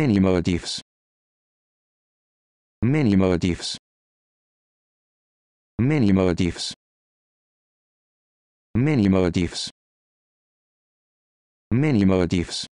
Many motifs. Many motifs. Many motifs. Many motifs. Many motifs.